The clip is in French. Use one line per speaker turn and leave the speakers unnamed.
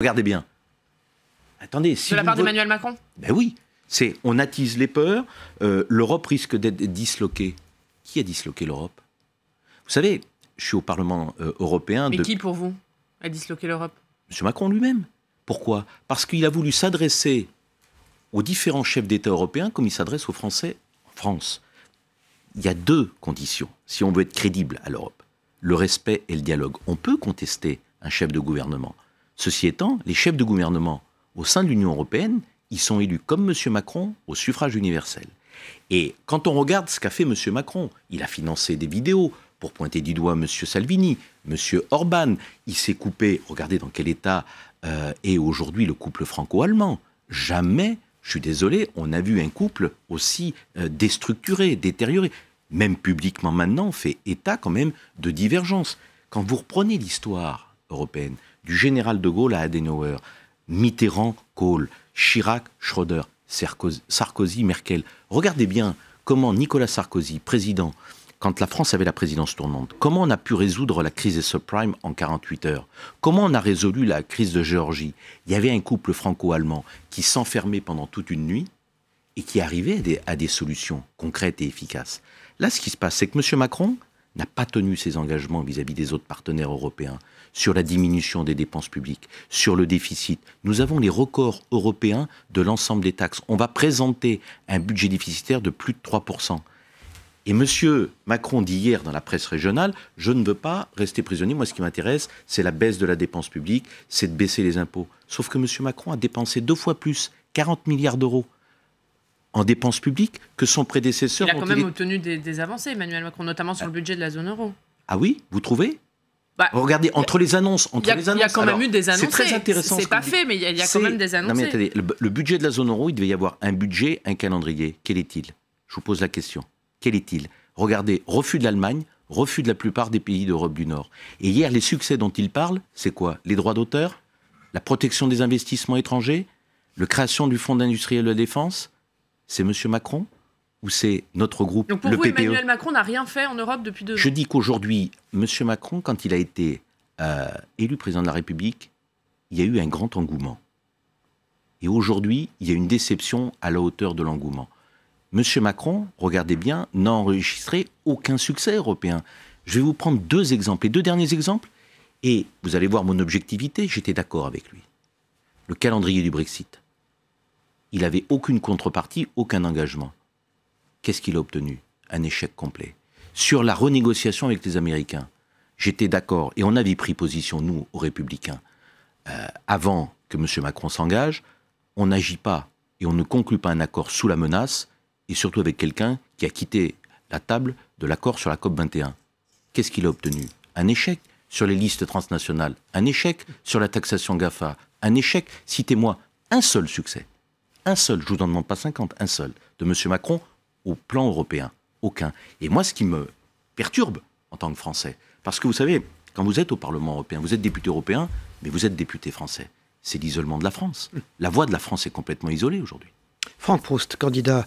Regardez bien. Attendez, de la part d'Emmanuel Macron Ben oui, c'est on attise les peurs, euh, l'Europe risque d'être disloquée. Qui a disloqué l'Europe Vous savez, je suis au Parlement euh, européen... Mais qui pour vous a disloqué l'Europe Monsieur Macron lui-même. Pourquoi Parce qu'il a voulu s'adresser aux différents chefs d'État européens comme il s'adresse aux Français en France. Il y a deux conditions si on veut être crédible à l'Europe. Le respect et le dialogue. On peut contester un chef de gouvernement. Ceci étant, les chefs de gouvernement au sein de l'Union européenne, ils sont élus comme M. Macron au suffrage universel. Et quand on regarde ce qu'a fait M. Macron, il a financé des vidéos pour pointer du doigt M. Salvini, M. Orban. Il s'est coupé, regardez dans quel état euh, est aujourd'hui le couple franco-allemand. Jamais, je suis désolé, on a vu un couple aussi euh, déstructuré, détérioré. Même publiquement maintenant, on fait état quand même de divergences. Quand vous reprenez l'histoire européenne, du général de Gaulle à Adenauer, Mitterrand, Kohl, Chirac, Schröder, Sarkozy, Merkel. Regardez bien comment Nicolas Sarkozy, président, quand la France avait la présidence tournante, comment on a pu résoudre la crise des subprimes en 48 heures Comment on a résolu la crise de Géorgie Il y avait un couple franco-allemand qui s'enfermait pendant toute une nuit et qui arrivait à des, à des, solutions concrètes et efficaces. Là, ce qui se passe, c'est que M. Macron, n'a pas tenu ses engagements vis-à-vis des autres partenaires européens sur la diminution des dépenses publiques, sur le déficit. Nous avons les records européens de l'ensemble des taxes. On va présenter un budget déficitaire de plus de 3%. Et M. Macron dit hier dans la presse régionale, je ne veux pas rester prisonnier, moi ce qui m'intéresse, c'est la baisse de la dépense publique, c'est de baisser les impôts. Sauf que M. Macron a dépensé deux fois plus, 40 milliards d'euros en dépenses publiques que son prédécesseur. Il a quand même obtenu des, avancées, Emmanuel Macron, notamment sur le budget de la zone euro. Ah oui, vous trouvez bah, Regardez, entre les annonces, entre Il y, a quand même eu des annonces. C'est très intéressant. C'est pas fait, mais il y, a, quand même des annonces. Non mais attendez, le, budget de la zone euro, il devait y avoir un budget, un calendrier. Quel est-il Je vous pose la question. Quel est-il Regardez, refus de l'Allemagne, refus de la plupart des pays d'Europe du Nord. Et hier, les succès dont il parle, c'est quoi Les droits d'auteur, la protection des investissements étrangers, la création du fonds d'industriel de la défense, c'est M. Macron ou c'est notre groupe, Donc pour vous, e? Emmanuel Macron n'a rien fait en Europe depuis deux ans Je dis qu'aujourd'hui, M. Macron, quand il a été euh, élu président de la République, il y a eu un grand engouement. Et aujourd'hui, il y a une déception à la hauteur de l'engouement. M. Macron, regardez bien, n'a enregistré aucun succès européen. Je vais vous prendre deux exemples, les deux derniers exemples, et vous allez voir mon objectivité, j'étais d'accord avec lui. Le calendrier du Brexit il n'avait aucune contrepartie, aucun engagement. Qu'est-ce qu'il a obtenu Un échec complet. Sur la renégociation avec les Américains, j'étais d'accord, et on avait pris position, nous, aux Républicains, euh, avant que M. Macron s'engage, on n'agit pas et on ne conclut pas un accord sous la menace, et surtout avec quelqu'un qui a quitté la table de l'accord sur la COP 21. Qu'est-ce qu'il a obtenu Un échec sur les listes transnationales, un échec sur la taxation GAFA, un échec, citez-moi un seul succès. Un seul, je ne vous en demande pas 50, un seul, de M. Macron au plan européen. Aucun. Et moi, ce qui me perturbe en tant que Français, parce que vous savez, quand vous êtes au Parlement européen, vous êtes député européen, mais vous êtes député français. C'est l'isolement de la France. La voix de la France est complètement isolée aujourd'hui. Franck Proust, candidat